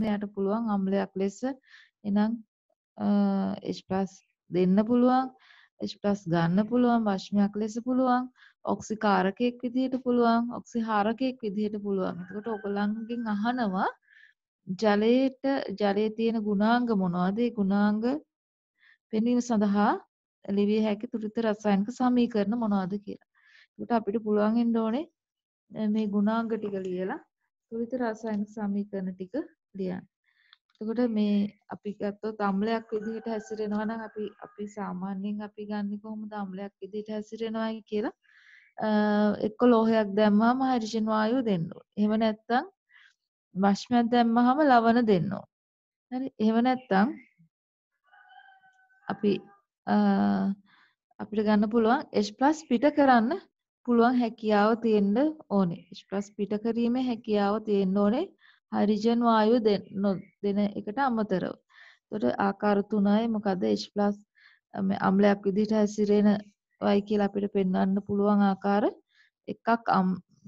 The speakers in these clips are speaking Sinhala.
එයාට පුළුවන් අම්ලයක් ලෙස එනම් H+ දෙන්න පුළුවන් H+ ගන්න පුළුවන් භෂ්මයක් ලෙස පුළුවන් ඔක්සි කාරකයක් විදිහට පුළුවන් ඔක්සි හාරකයක් විදිහට පුළුවන් එතකොට ඔයගොල්ලන්ගෙන් අහනවා ජලයේට ජලයේ තියෙන ගුණාංග මොනවද ඒ ගුණාංග පෙන්වීම සඳහා ලිවිය හැකි තුරිත රසායනික සමීකරණ මොනවද කියලා. එතකොට අපිට පුළුවන් වෙන්න ඕනේ මේ ගුණාංග ටික ලියලා තුරිත රසායනික සමීකරණ ටික ලියන්න. එතකොට මේ අපි ගත්තොත් අම්ලයක් විදිහට හැසිරෙනවා නම් අපි අපි සාමාන්‍යයෙන් අපි ගන්නේ කොහොමද අම්ලයක් විදිහට හැසිරෙනවයි කියලා එක්ක ලෝහයක් දැම්මම හයිඩ්‍රජන් වායුව දෙන්න ඕනේ. එහෙම නැත්නම් බෂ්මයක් දැම්මහම ලවණ දෙන්න ඕනේ. හරි. එහෙම නැත්නම් අපි අපිට ගන්න පුළුවන් H+ පිට කරන්න පුළුවන් හැකියාව තියෙන්න ඕනේ. H+ පිට කිරීමේ හැකියාව තියෙන්න ඕනේ හයිඩ්‍රජන් වායුව දෙන එකට අමතරව. එතකොට ආකාර තුනයි මොකද H+ මේ අම්ලයක් විදිහට හැසිරෙනවයි කියලා අපිට පෙන්වන්න පුළුවන් ආකාර එකක්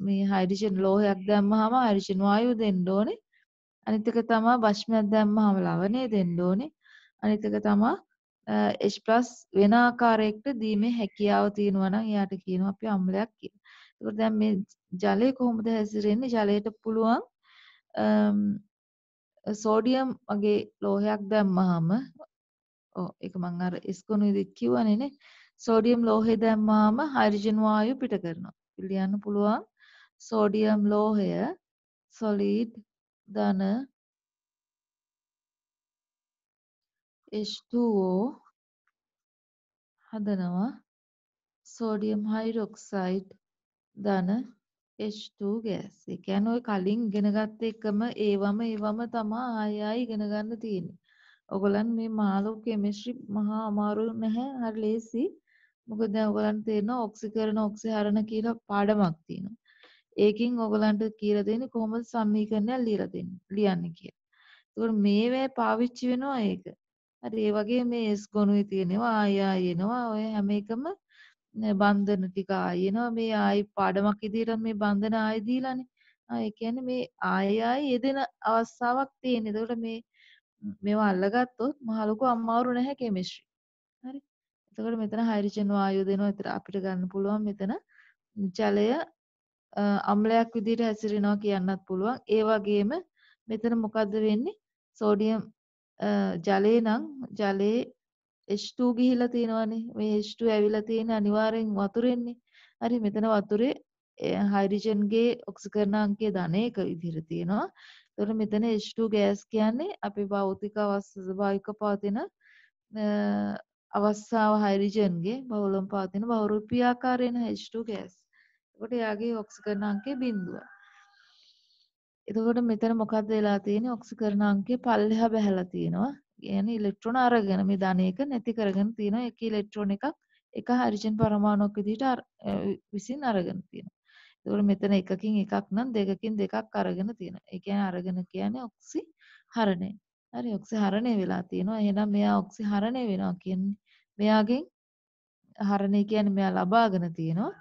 මේ හයිඩ්‍රජන් ලෝහයක් දැම්මහම හයිඩ්‍රජන් වායුව දෙන්න ඕනේ. අනිත් එක තමයි භෂ්මයක් දැම්මහම ලවණය දෙන්න ඕනේ. අනිත් එක තමයි H+ වෙන ආකාරයකට දීමේ හැකියාව තියෙනවා නම් එයාට කියනවා අපි අම්ලයක් කියලා. ඒකෝ දැන් මේ ජලය කොහොමද හැසිරෙන්නේ? ජලයට පුළුවන් සෝඩියම් වගේ ලෝහයක් දැම්මහම ඕ ඒක මං අර ඉස්කොණු ඉදි කිව්වනේ සෝඩියම් ලෝහය දැම්මහම හයිඩ්‍රජන් වායු පිට කරනවා. ලියන්න පුළුවන් සෝඩියම් ලෝහය solid ධන H2O හදනවා සෝඩියම් හයිඩ්‍රොක්සයිඩ් ධන H2 gas. ඒ කියන්නේ ඔය කලින් ඉගෙනගත්ත එකම ඒවම ඒවම තමා ආය ආය ඉගෙන ගන්න තියෙන්නේ. ඔයගොල්ලන් මේ මාළු කෙමිස්ට්‍රි මහා අමාරු නැහැ. හරි ලේසි. මොකද දැන් ඔයගොල්ලන්ට තේරෙනවා ඔක්සිකරණ ඔක්සිහරණ කියලා පාඩමක් තියෙනවා. ඒකෙන් ඔයගොල්ලන්ට කියලා දෙන්නේ කොහොමද සමීකරණයක් ලියලා දෙන්නේ ලියන්නේ කියලා. ඒකෝර මේවැ පාවිච්චි වෙනවා ඒක. හරි ඒ වගේ මේ S ගොනුවේ තියෙනවා ආය ආය එනවා ඔය හැම එකම බන්ධන ටික ආයෙ එනවා මේ ආයි පාඩමක් ඉදිරියට මේ බන්ධන ආයෙ දීලානේ. ඒ කියන්නේ මේ ආයෙ ආයෙ යෙදෙන අවස්ථාවක් තියෙන. ඒකට මේ මේවා අල්ලගත්තොත් මහ ලොකු අමාරු නැහැ කෙමිස්ට්‍රි. හරි. එතකොට මෙතන හයිඩ්‍රජන් වායුව දෙනවා. ඒතර අපිට ගන්න පුළුවන් මෙතන ජලය අම්ලයක් විදිහට හැසිරෙනවා කියන්නත් පුළුවන්. ඒ වගේම මෙතන මොකද්ද වෙන්නේ? සෝඩියම් ජලේ නම් ජලයේ H2 ගිහිලා තියෙනවානේ. මේ H2 ඇවිල්ලා තියෙන අනිවාර්යෙන් වතුරෙන්නේ. හරි මෙතන වතුරේ හයිඩ්‍රජන්ගේ ඔක්සිකරණාංකය ධන එක විදිහට තියෙනවා. ඒතකොට මෙතන H2 ගෑස් කියන්නේ අපේ භෞතික ස්වභාවික පවතින අවස්ථාව හයිඩ්‍රජන්ගේ බහුලම් පවතින බහුරූපීආකාරයෙන් H2 ගෑස්. එතකොට එයාගේ ඔක්සිකරණාංකය බිඳුවයි. එතකොට මෙතන මොකක්ද වෙලා තියෙන්නේ ඔක්සිකරණ අංකය පල්ලෙහා බහැලා තියෙනවා. කියන්නේ ඉලෙක්ට්‍රෝන අරගෙන මේ ධනයක නැති කරගෙන තියෙන එක ඉලෙක්ට්‍රෝන එකක් එක හයිඩ්‍රජන් පරමාණුවක් විදිහට විසින් අරගෙන තියෙනවා. ඒකෝර මෙතන එකකින් එකක් නම් දෙකකින් දෙකක් අරගෙන තියෙනවා. ඒ කියන්නේ අරගෙන කියන්නේ ඔක්සි හරණය. හරි ඔක්සි හරණය වෙලා තියෙනවා. එහෙනම් මෙයා ඔක්සි හරණය වෙනවා කියන්නේ මෙයාගෙන් හරණය කියන්නේ මෙයා ලබාගෙන තියෙනවා.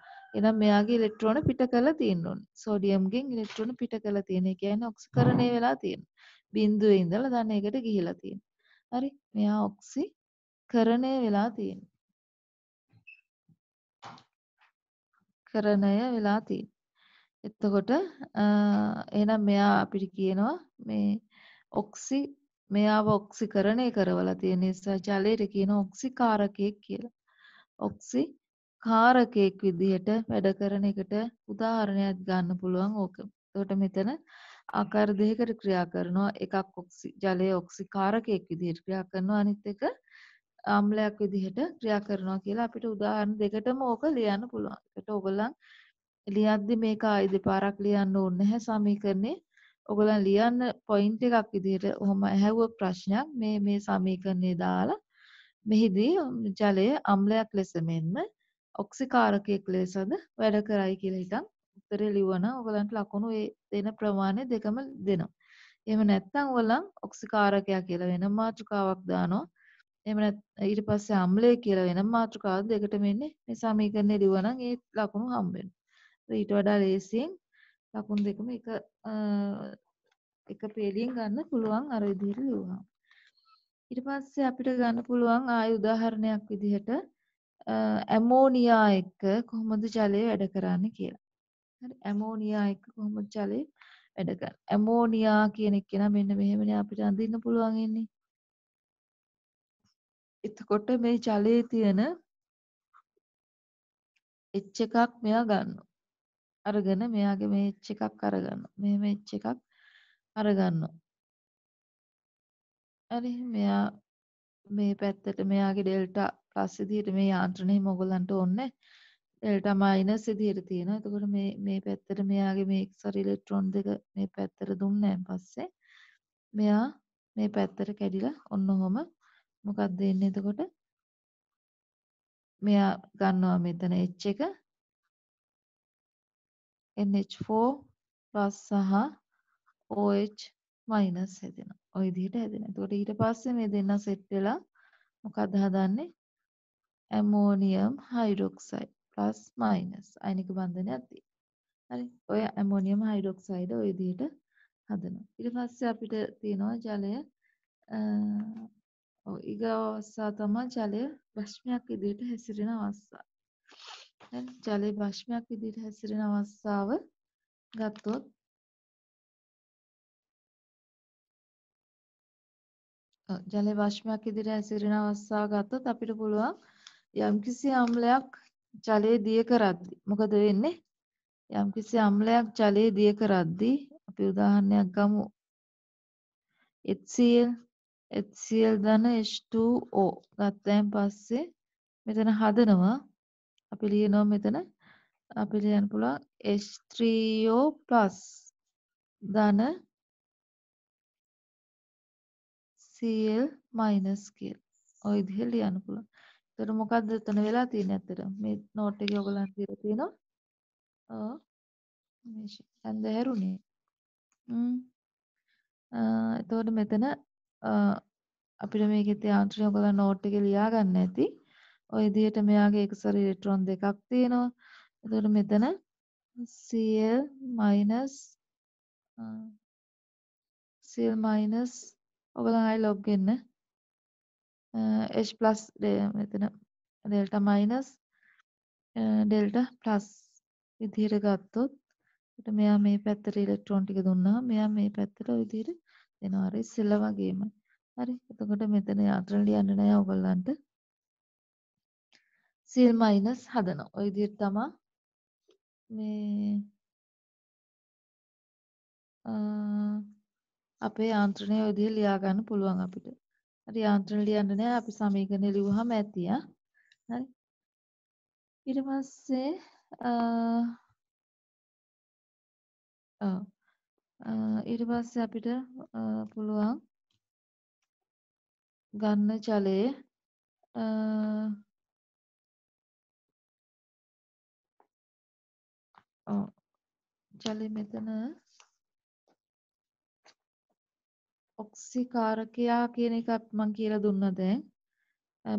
එහෙනම් මෙයාගේ ඉලෙක්ට්‍රෝන පිට කරලා තියෙන්න ඕනේ. සෝඩියම් ගෙන් ඉලෙක්ට්‍රෝන පිට කරලා තියෙන. ඒ කියන්නේ ඔක්සිකරණය වෙලා තියෙනවා. බිඳුවේ ඉඳලා ධනයකට ගිහිලා තියෙනවා. හරි මෙයා ඔක්සි කරණය වෙලා තියෙන කරණය වෙලා තියෙන එතකොට එහෙනම් මෙයා අපිට කියනවා මේ ඔක්සි මෙයාව ඔක්සිකරණය කරවලා තියෙන නිසා ජලයට කියන ඔක්සිකාරකයෙක් කියලා ඔක්සි කාරකයෙක් විදිහට වැඩ කරන එකට උදාහරණයක් ගන්න පුළුවන් ඕක. එතකොට මෙතන ආකාර දෙකකට ක්‍රියා කරනවා එකක් ඔක්සි ජලය ඔක්සිකාරකයක් විදිහට ක්‍රියා කරනවා අනිත් එක ආම්ලයක් විදිහට ක්‍රියා කරනවා කියලා අපිට උදාහරණ දෙකටම ඕක ලියන්න පුළුවන්. ඒකට ඕගොල්ලන් ලියද්දි මේක ආයි දෙපාරක් ලියන්න ඕනේ නැහැ සමීකරණේ. ඕගොල්ලන් ලියන්න පොයින්ට් එකක් විදිහට ඔහම ඇහුව ප්‍රශ්නයක් මේ මේ සමීකරණේ දාලා මෙහිදී ජලය අම්ලයක් ලෙස මෙන්ම ඔක්සිකාරකයක් ලෙසද වැඩ කරයි කියලා හිතන් විස්තරය ලියවනම් ඔයගලන්ට ලකුණු ඒ දෙන ප්‍රමාණය දෙකම දෙනවා. එහෙම නැත්නම් ඔයගලන් ඔක්සිකාරකයා කියලා වෙන මාතෘකාවක් දානවා. එහෙම නැත්නම් ඊට පස්සේ අම්ලය කියලා වෙන මාතෘකාවක් දෙකට මෙන්නේ මේ සමීකරණය ලියවනම් ඒ ලකුණු හම්බ වෙනවා. ඊට වඩා ලේසියෙන් ලකුණු දෙකම එක එක පේලියෙන් ගන්න පුළුවන් අර විදිහට ලියුවා. ඊට පස්සේ අපිට ගන්න පුළුවන් ආය උදාහරණයක් විදිහට ඇමෝනියා එක්ක කොහොමද ජලය වැඩ කරන්නේ කියලා. හරි ඇමෝනියා එක කොහොමද ජලය වැඩ කරන්නේ ඇමෝනියා කියන එක නම් මෙන්න මෙහෙමනේ අපිට අඳින්න පුළුවන් ඉන්නේ එතකොට මේ ජලයේ තියෙන එච් එකක් මෙයා ගන්නවා අරගෙන මෙයාගේ මේ එච් එකක් අරගන්නවා මෙහෙම එච් එකක් අරගන්නවා හරි මෙයා මේ පැත්තට මෙයාගේ ඩෙල්ටා ප්ලස් විදිහට මේ යාන්ත්‍රණය මොගලන්ට ඕනේ නැහැ ඩෙල්ටා මයිනස් විදිහට තියෙනවා. එතකොට මේ මේ පැත්තට මෙයාගේ මේ XR ඉලෙක්ට්‍රෝන දෙක මේ පැත්තට දුන්නයින් පස්සේ මෙයා මේ පැත්තට කැඩිලා ඔන්නෝම මොකක්ද එන්නේ එතකොට? මෙයා ගන්නවා මෙතන H එක NH4+ සහ OH- හැදෙනවා. ওই විදිහට හැදෙනවා. එතකොට ඊට පස්සේ මේ දෙන්නා සෙට් වෙලා මොකක්ද හදන්නේ? Ammonium hydroxide. ප්ලස් මයිනස් අයනික බන්ධනයක් තියෙනවා. හරි. ඔය ඇමෝනියම් හයිඩ්‍රොක්සයිඩ් ඔය විදිහට හදනවා. ඊට පස්සේ අපිට තියෙනවා ජලය ඔව් ඊගවස්සා තමයි ජලය භෂ්මයක් විදිහට හැසිරෙන අවස්ථාව. දැන් ජලය භෂ්මයක් විදිහට හැසිරෙන අවස්ථාව ගත්තොත් ජලය භෂ්මයක් ඉදිරියට හැසිරෙන අවස්ථාව ගත්තොත් අපිට පුළුවන් යම්කිසි අම්ලයක් ජලය දිය කරද්දී මොකද වෙන්නේ? යම්කිසි අම්ලයක් ජලය දිය කරද්දී අපි උදාහරණයක් ගමු. HCl HCl ධන H2O ගත්තයින් පස්සේ මෙතන හදනවා අපි ලියනවා මෙතන අපි ලියන්න පුළුවන් H3O+ ධන Cl- කියලා. ওই විදිහට ලියන්න පුළුවන්. එතකොට මොකද්ද එතන වෙලා තියෙන්නේ ඇත්තට මේ නෝට් එකේ ඔයගලන් දීලා තියෙනවා ආ මේ ඇඳ හැරුණේ ම් එතකොට මෙතන අපිට මේකේ තියෙන ආන්ත්‍රණය ඔයගලන් නෝට් එකේ ලියා ගන්න ඇති ඔය විදිහට මෙයාගේ එකසර ඉලෙක්ට්‍රෝන දෙකක් තියෙනවා එතකොට මෙතන Cl Cl ඔයගලන් ආයි ලොග් වෙන්න h plus මෙතන delta minus delta plus විදිහට ගත්තොත් ඊට මෙයා මේ පැත්තට ඉලෙක්ට්‍රෝන ටික දුන්නා මෙයා මේ පැත්තට ওই විදිහට දෙනවා හරි ඉස්සෙල්ලා වගේම හරි එතකොට මෙතන යාත්‍රණ ලියන්න නෑ ඔයගොල්ලන්ට සිල් මයිනස් හදනවා ওই විදිහට තමයි මේ අපේ යාන්ත්‍රණය ඔය විදිහට ලියා ගන්න පුළුවන් අපිට හරි යාන්ත්‍රණ ලියන්න නෑ අපි සමීකරණ ලිව්වහම ඇති ආ. හරි. ඊට පස්සේ අ ඊට පස්සේ අපිට පුළුවන් ගන්න ජලයේ ජලය මෙතන ඔක්සි කාරකයා කියන එකත් මම කියලා දුන්නා දැන්.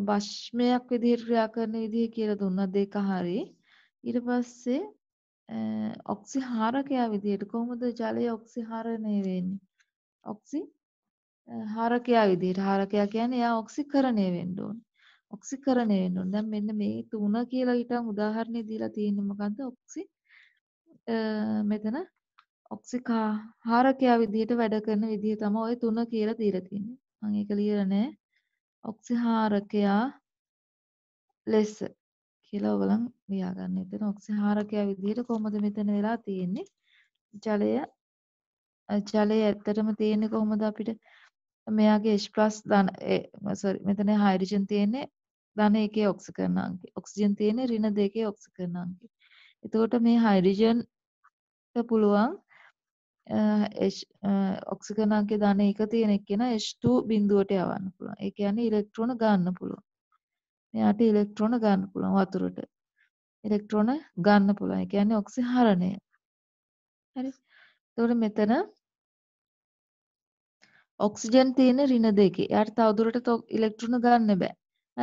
භෂ්මයක් විදිහට ක්‍රියා කරන විදිහ කියලා දුන්නා දෙක හරි. ඊට පස්සේ ඔක්සිහාරකයා විදිහට කොහොමද ජලය ඔක්සිහරණය වෙන්නේ? ඔක්සි හාරකයා විදිහට හාරකයා කියන්නේ එයා ඔක්සිකරණය වෙන්න ඕනේ. ඔක්සිකරණය වෙන්න ඕනේ. දැන් මෙන්න මේ තුන කියලා ඊට උදාහරණේ දීලා තියෙන්නේ මොකද්ද? ඔක්සි මෙතන ඔක්සිකා හාරකයා විදිහට වැඩ කරන විදිහ තම ඔය තුන කියලා තීරතින්නේ මං ඒක ලියරනෑ ඔක්සිහාරකයා ලෙස කියලා ඔගලන් ලියාගන්න එතන ඔක්සිහාරකයා විදිහට කොහොමද මෙතන වෙලා තියෙන්නේ ජලය ජලය ඇත්තටම තියෙන්නේ කොහොමද අපිට මෙයාගේ H+ ධන sorry මෙතන හයිඩ්‍රජන් තියෙන්නේ ධන එකේ ඔක්සිජන් අංකේ ඔක්සිජන් තියෙන්නේ ඍණ දෙකේ ඔක්සිජන් අංකේ එතකොට මේ හයිඩ්‍රජන් පුළුවන් ඔක්සිජන් අංකය ධන 1 තියෙන එක්කෙනා H2 බිඳුවට යවන්න පුළුවන්. ඒ කියන්නේ ඉලෙක්ට්‍රෝන ගන්න පුළුවන්. මෙයාට ඉලෙක්ට්‍රෝන ගන්න පුළුවන් වතුරට. ඉලෙක්ට්‍රෝන ගන්න පුළුවන්. ඒ කියන්නේ ඔක්සිහරණය. හරි. එතකොට මෙතන ඔක්සිජන් තියෙන ඍණ දෙකේ. එයාට තවදුරටත් ඉලෙක්ට්‍රෝන ගන්න බෑ.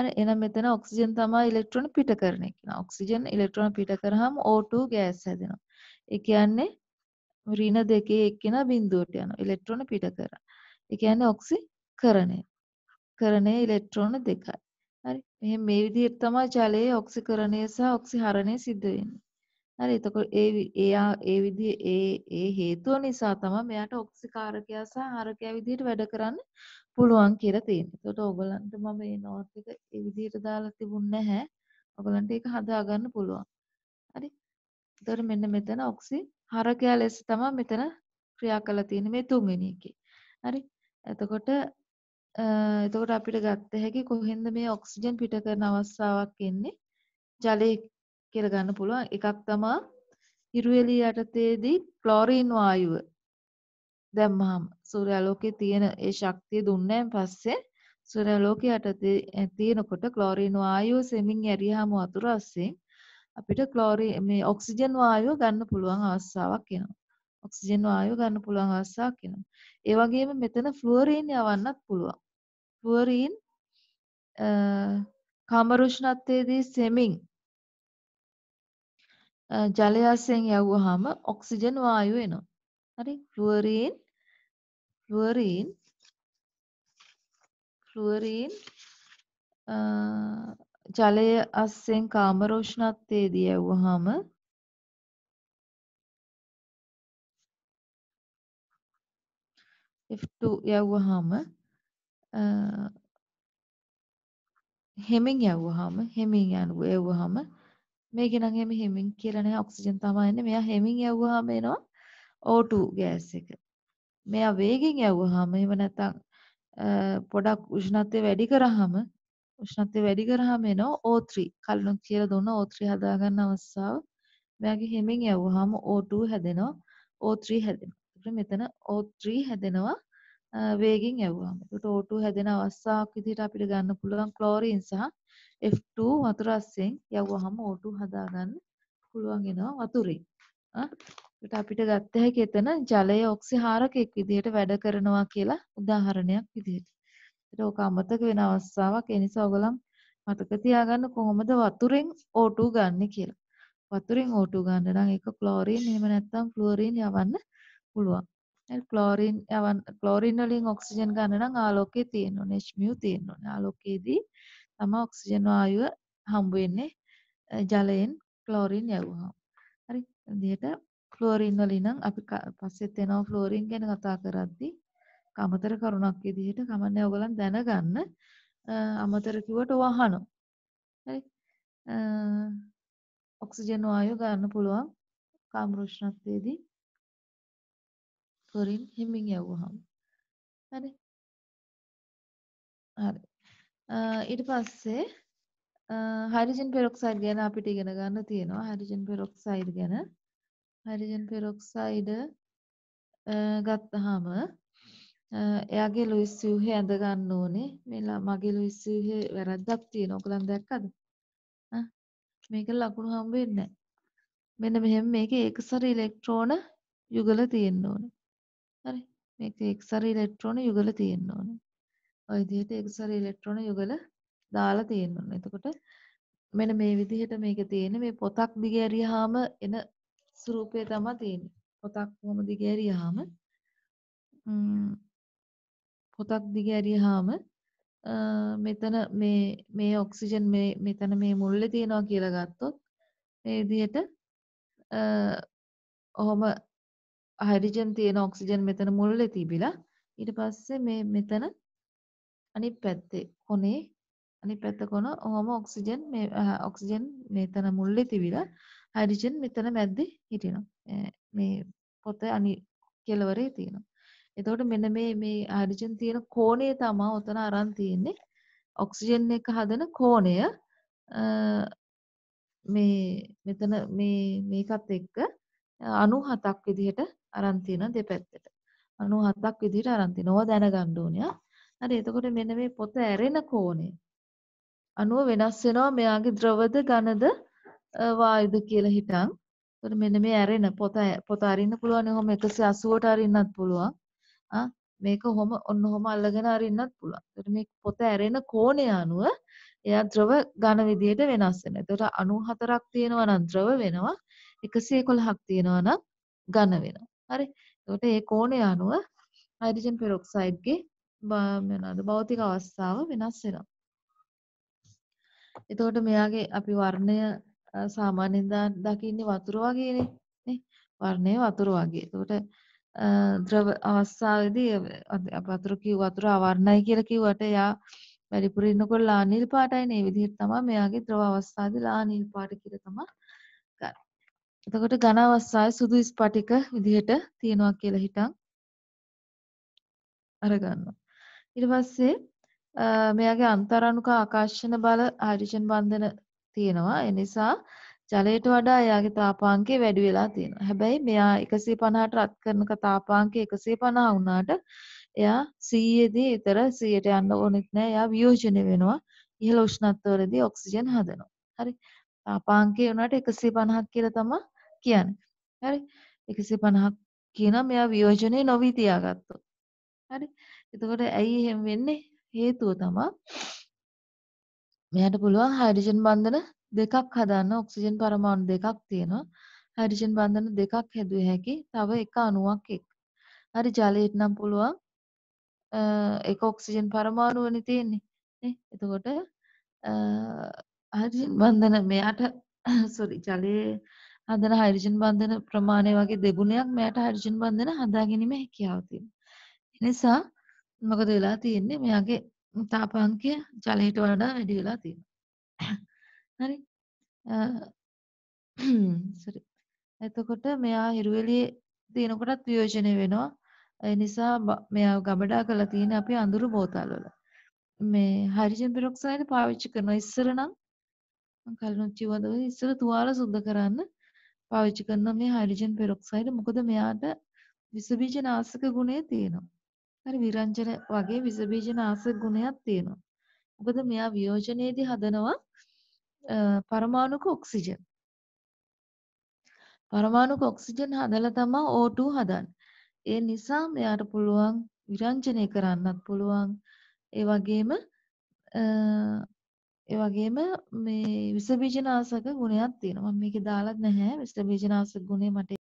හරි. එහෙනම් මෙතන ඔක්සිජන් තමයි ඉලෙක්ට්‍රෝන පිට කරන එක. ඔක්සිජන් ඉලෙක්ට්‍රෝන පිට කරාම O2 ගෑස් හැදෙනවා. ඒ කියන්නේ ඍණ දෙකේ එක්කෙනා බිඳුවට යනවා. ඉලෙක්ට්‍රෝන පිට කරා. ඒ කියන්නේ ඔක්සිකරණය. කරණය ඉලෙක්ට්‍රෝන දෙකයි. හරි. එහෙනම් මේ විදිහට තමයි ජලයේ ඔක්සිකරණය සහ ඔක්සිහරණය සිද්ධ වෙන්නේ. හරි. එතකොට ඒ එයා ඒ විදිහේ ඒ ඒ හේතුව නිසා තමයි මෙයාට ඔක්සිකාරකයා සහ හරකයා විදිහට වැඩ කරන්න පුළුවන් කියලා තියෙන්නේ. එතකොට ඕගලන්ට මම මේ නෝට් එක ඒ විදිහට දාලා තිබුණ නැහැ. ඔගලන්ට ඒක හදාගන්න පුළුවන්. හරි. එතකොට මෙන්න මෙතන ඔක්සි හරකයා ලෙස තමයි මෙතන ක්‍රියා කරලා තියෙන්නේ මේ තුන්වෙනි එකේ. හරි. එතකොට එතකොට අපිට ගත්ත හැකි කොහෙන්ද මේ ඔක්සිජන් පිට කරන අවස්ථාවක් එන්නේ? ජලයේ කියලා ගන්න පුළුවන්. එකක් තමයි හිරු එළිය යටතේදී ක්ලෝරින් වායුව දැම්මහම සූර්යාලෝකයේ තියෙන ඒ ශක්තිය දුන්නයින් පස්සේ සූර්යාලෝකයේ යටතේ තියෙනකොට ක්ලෝරින් වායුව සෙමින් ඇරියාම වතුර අස්සේ අපිට ක්ලෝරි මේ ඔක්සිජන් වායුව ගන්න පුළුවන් අවස්ථාවක් එනවා. ඔක්සිජන් වායුව ගන්න පුළුවන් අවස්ථාවක් එනවා. ඒ වගේම මෙතන ෆ්ලුවරීන් යවන්නත් පුළුවන්. ෆ්ලුවරීන් කාම රුෂ්ණත්වයේදී සෙමින් ජලයාසයෙන් යවුවහම ඔක්සිජන් වායුව එනවා. හරි ෆ්ලුවරීන් ෆ්ලුවරීන් ෆ්ලුවරීන් ජලය අස්සෙන් කාම රෝෂ්ණත්වයේදී ඇව්වහම F2 යව්වහම හෙමින් යව්වහම හෙමින් යනු යව්වහම මේක නම් එහෙම හෙමින් කියලා නෑ ඔක්සිජන් තමයි එන්නේ මෙයා හෙමින් යව්වහම එනවා O2 ගෑස් එක මෙයා වේගෙන් යව්වහම එහෙම නැත්නම් පොඩක් උෂ්ණත්වය වැඩි කරාම උෂ්ණත්වය වැඩි කරාම එනවා O3 කලින් කියලා දුන්න O3 හදාගන්න අවස්ථාව මෙයාගේ හැමෙන් යවුවාම O2 හැදෙනවා O3 හැදෙනවා එතකොට මෙතන O3 හැදෙනවා වේගෙන් යවුවාම එතකොට O2 හැදෙන අවස්ථාවක් විදිහට අපිට ගන්න පුළුවන් ක්ලෝරින් සහ F2 වතුර අස්සෙන් යවුවාම O2 හදාගන්න පුළුවන් වෙනවා වතුරෙන් එතකොට අපිට ගත්ත හැකි එතන ජලය ඔක්සිහාරකයක් විදිහට වැඩ කරනවා කියලා උදාහරණයක් විදිහට ඒකට ඕක අමතක වෙන අවස්ථාවක්. ඒ නිසා ඔයගොල්ලන් මතක තියාගන්න කොහොමද වතුරෙන් O2 ගන්න කියලා. වතුරෙන් O2 ගන්න නම් ඒක ක්ලෝරින් එහෙම නැත්නම් ෆ්ලුවරින් යවන්න පුළුවන්. හරි ක්ලෝරින් යවන්න ක්ලෝරින් වලින් ඔක්සිජන් ගන්න නම් ආලෝකයේ තියෙන්න ඕනේ HMu තියෙන්න ඕනේ. ආලෝකයේදී තමයි ඔක්සිජන් වායුව හම්බ වෙන්නේ ජලයෙන් ක්ලෝරින් යවුවහම. හරි. විදිහට ෆ්ලෝරින් වලින් නම් අපි පස්සෙත් එනවා ෆ්ලෝරින් ගැන කතා කරද්දී අමතර කරුණක් විදිහට කමන්නේ ඔයගලන් දැනගන්න අමතර කිව්වට වහන හරි ඔක්සිජන් වායුව ගන්න පුළුවන් කාම රුෂ්ණත්වයේදී ක්ලොරින් හිමින් යවුවහම හරි හරි ඊට පස්සේ හයිඩ්‍රජන් පෙරොක්සයිඩ් ගැන අපිට ඉගෙන ගන්න තියෙනවා හයිඩ්‍රජන් පෙරොක්සයිඩ් ගැන හයිඩ්‍රජන් පෙරොක්සයිඩ් ගත්තාම එයාගේ ලුයිස් සිව්හේ ඇඳ ගන්න ඕනේ. මේ මගේ ලුයිස් සිව්හේ වැරද්දක් තියෙනවා. ඔයගලන් දැක්කද? ආ මේක ලකුණු හම් වෙන්නේ නැහැ. මෙන්න මෙහෙම මේකේ ඒකසර ඉලෙක්ට්‍රෝන යුගල තියෙන්න ඕනේ. හරි. මේකේ ඒකසර ඉලෙක්ට්‍රෝන යුගල තියෙන්න ඕනේ. ඔය විදිහට ඒකසර ඉලෙක්ට්‍රෝන යුගල දාලා තියෙන්න ඕනේ. එතකොට මෙන්න මේ විදිහට මේක තියෙන්නේ මේ පොතක් දිගහැරියාම එන ස්වරූපය තමයි තියෙන්නේ. පොතක් කොහොම දිගහැරියාම ම්ම් පොතක් දිග ඇරියාම මෙතන මේ මේ ඔක්සිජන් මේ මෙතන මේ මුල්ලේ තියෙනවා කියලා ගත්තොත් මේ විදිහට ඔහොම හයිඩ්‍රජන් තියෙන ඔක්සිජන් මෙතන මුල්ලේ තිබිලා ඊට පස්සේ මේ මෙතන අනිත් පැත්තේ කොනේ අනිත් පැත්ත කොන ඔහොම ඔක්සිජන් මේ ඔක්සිජන් මෙතන මුල්ලේ තිබිලා හයිඩ්‍රජන් මෙතන මැද්දේ හිටිනවා මේ පොත අනිත් කෙළවරේ තියෙනවා එතකොට මෙන්න මේ මේ හයිඩ්‍රජන් තියෙන කෝණය තමයි ඔතන අරන් තියෙන්නේ. ඔක්සිජන් එක හදන කෝණය මේ මෙතන මේ මේකත් එක්ක 97ක් විදිහට අරන් තියෙන දෙපැත්තට. 97ක් විදිහට අරන් තිනවා දැනගන්න ඕනේ. හරි එතකොට මෙන්න මේ පොත ඇරෙන කෝණය අණුව වෙනස් වෙනවා මෙයාගේ ද්‍රවද ඝනද වායුද කියලා හිතන්. එතකොට මෙන්න මේ ඇරෙන පොත පොත අරින්න පුළුවන්. ඔහොම 180ට අරින්නත් පුළුවන්. මේක හොම ඔන්න හොම අල්ලගෙන අරින්නත් පුළුවන්. ඒතර මේ පොත ඇරෙන කෝණය අනුව එයා ද්‍රව ඝන විදියට වෙනස් වෙනවා. ඒතර 94ක් තියෙනවා නම් ද්‍රව වෙනවා. 111ක් තියෙනවා නම් ඝන වෙනවා. හරි. ඒකට ඒ කෝණය අනුව හයිඩ්‍රජන් පෙරොක්සයිඩ්ගේ මොනවාද භෞතික අවස්ථාව වෙනස් වෙනවා. එතකොට මෙයාගේ අපි වර්ණය සාමාන්‍යයෙන් දකින්නේ වතුර වගේනේ. නේ? වර්ණය වතුර වගේ. එතකොට ද්‍රව අවස්ථාවේදී අප වතුර කිව් වතුර අවර්ණයි කියලා කිව්වට එයා වැඩිපුර ඉන්නකොට ලා නිල් පාටයි නේ විදිහට තමයි මෙයාගේ ද්‍රව අවස්ථාවේදී ලා නිල් පාට කියලා තමයි ගන්න. එතකොට ඝන අවස්ථාවේ සුදු ස්පටික විදිහට තියෙනවා කියලා හිතන් අරගන්නවා. ඊට පස්සේ මෙයාගේ අන්තරණුක ආකර්ෂණ බල හයිඩ්‍රජන් බන්ධන තියෙනවා. ඒ නිසා ජලයට වඩා එයාගේ තාපාංකය වැඩි වෙලා තියෙනවා. හැබැයි මෙයා 150ට රත් කරන තාපාංකය 150 වුණාට එයා 100 දී විතර 100ට යන්න ඕනෙත් නෑ. එයා වියෝජනය වෙනවා. ඉහළ උෂ්ණත්වවලදී ඔක්සිජන් හදනවා. හරි. තාපාංකය වුණාට 150ක් කියලා තමයි කියන්නේ. හරි. 150ක් කියනවා මෙයා වියෝජනය නොවි තියාගත්තොත්. හරි. එතකොට ඇයි එහෙම වෙන්නේ? හේතුව තමයි මෙයාට පුළුවන් හයිඩ්‍රජන් බන්ධන දෙකක් හදන්න ඔක්සිජන් පරමාණු දෙකක් තියෙනවා. හයිඩ්‍රජන් බන්ධන දෙකක් හැදුවේ හැකි තව එක අණුවක් එක්. හරි ජලයට නම් පුළුවන් ඒක ඔක්සිජන් පරමාණුවනේ තියෙන්නේ. නේ? එතකොට හයිඩ්‍රජන් බන්ධන මෙයාට සෝරි ජලයේ හදන හයිඩ්‍රජන් බන්ධන ප්‍රමාණය වගේ දෙගුණයක් මෙයාට හයිඩ්‍රජන් බන්ධන හදාගැනීමේ හැකියාව තියෙනවා. නිසා මොකද වෙලා තියෙන්නේ? මෙයාගේ තාපාංකය ජලයට වඩා වැඩි වෙලා තියෙනවා. හරි සරි එතකොට මෙයා හිරුවෙලියේ තියෙනකොටත් වියෝජනය වෙනවා ඒ නිසා මෙයා ගබඩා කරලා තියෙන අපි අඳුරු බෝතල් වල මේ හයිඩ්‍රජන් පෙරොක්සයිඩ් පාවිච්චි කරනවා ඉස්සර නම් මම කලින් කිව්වා දවසේ ඉස්සර තුවාල සුද්ධ කරන්න පාවිච්චි කරනවා මේ හයිඩ්‍රජන් පෙරොක්සයිඩ් මොකද මෙයාට විස බීජ නාශක ගුණය තියෙනවා හරි විරංජන වගේ විස බීජ නාශක ගුණයක් තියෙනවා මොකද මෙයා වියෝජනයේදී හදනවා පරමාණුක ඔක්සිජන්. පරමාණුක ඔක්සිජන් හදලා තමයි O2 හදන්නේ. ඒ නිසා මෙයාට පුළුවන් විරංජනය කරන්නත් පුළුවන්. ඒ වගේම ඒ වගේම මේ විස බීජනාශක ගුණයක් තියෙනවා. මම මේකේ දාලත් නැහැ. විස බීජනාශක ගුණය මට